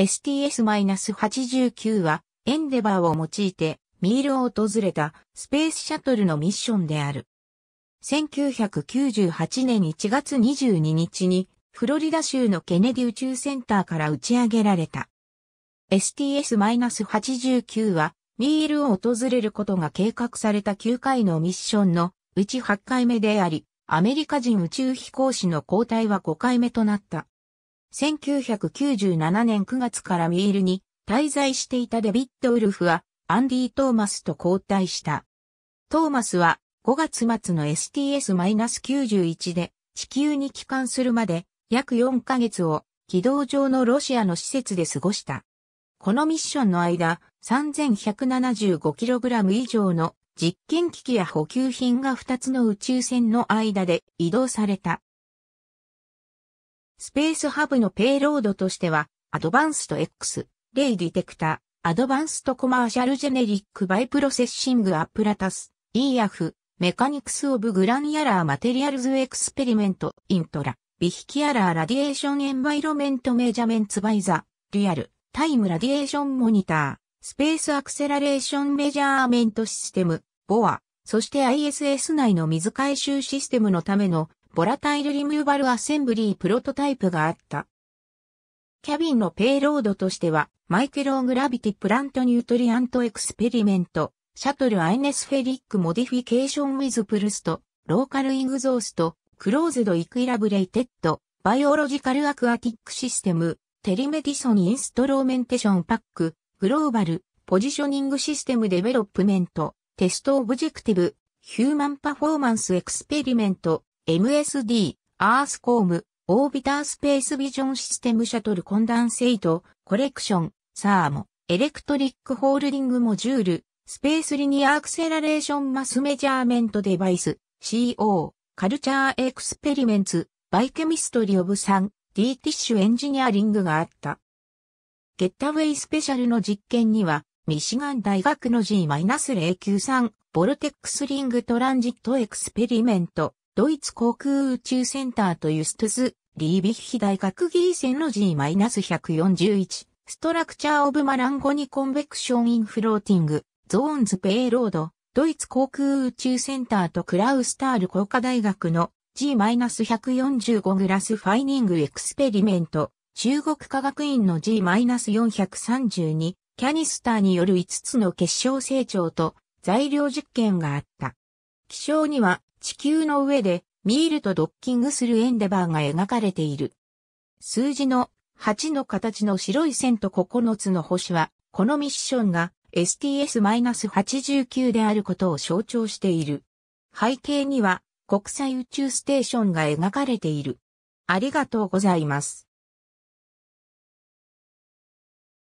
STS-89 は、エンデバーを用いて、ミールを訪れたスペースシャトルのミッションである。1998年1月22日に、フロリダ州のケネディ宇宙センターから打ち上げられた。STS-89 は、ミールを訪れることが計画された9回のミッションのうち8回目であり、アメリカ人宇宙飛行士の交代は5回目となった。1997年9月からミールに滞在していたデビッド・ウルフはアンディ・トーマスと交代した。トーマスは5月末の STS-91 で地球に帰還するまで約4ヶ月を軌道上のロシアの施設で過ごした。このミッションの間、3175kg 以上の実験機器や補給品が2つの宇宙船の間で移動された。スペースハブのペイロードとしては、アドバンスト X、レイディテクタ、アドバンストコマーシャルジェネリックバイプロセッシングアップラタス、EF、メカニクスオブグランヤラーマテリアルズエクスペリメント、イントラ、ビヒキアラーラディエーションエンバイロメントメジャメンツバイザ、リアル、タイムラディエーションモニター、スペースアクセラレーションメジャーメントシステム、ボア、そして ISS 内の水回収システムのためのボラタイルリムーバルアセンブリープロトタイプがあった。キャビンのペイロードとしては、マイクログラビティプラントニュートリアントエクスペリメント、シャトルアイネスフェリックモディフィケーションウィズプルスト、ローカルイグゾースト、クローズドイクイラブレイテッド、バイオロジカルアクアティックシステム、テリメディソンインストローメンテションパック、グローバル、ポジショニングシステムデベロップメント、テストオブジェクティブ、ヒューマンパフォーマンスエクスペリメント、MSD、アースコーム、オービタースペースビジョンシステムシャトルコンダンセイト、コレクション、サーモ、エレクトリックホールディングモジュール、スペースリニアアクセラレーションマスメジャーメントデバイス、CO、カルチャーエクスペリメンツ、バイケミストリオブサン、D ティッシュエンジニアリングがあった。ゲッタウェイスペシャルの実験には、ミシガン大学の G-093 ボルテックスリングトランジットエクスペリメントドイツ航空宇宙センターとユストゥズ、リービッヒ大学ギーセンの G-141、ストラクチャーオブマランゴニコンベクションインフローティング、ゾーンズペイロード、ドイツ航空宇宙センターとクラウスタール工科大学の G-145 グラスファイニングエクスペリメント、中国科学院の G-432 キャニスターによる5つの結晶成長と材料実験があった。気象には地球の上でミールとドッキングするエンデバーが描かれている。数字の8の形の白い線と9つの星は、このミッションが STS-89 であることを象徴している。背景には国際宇宙ステーションが描かれている。ありがとうございます。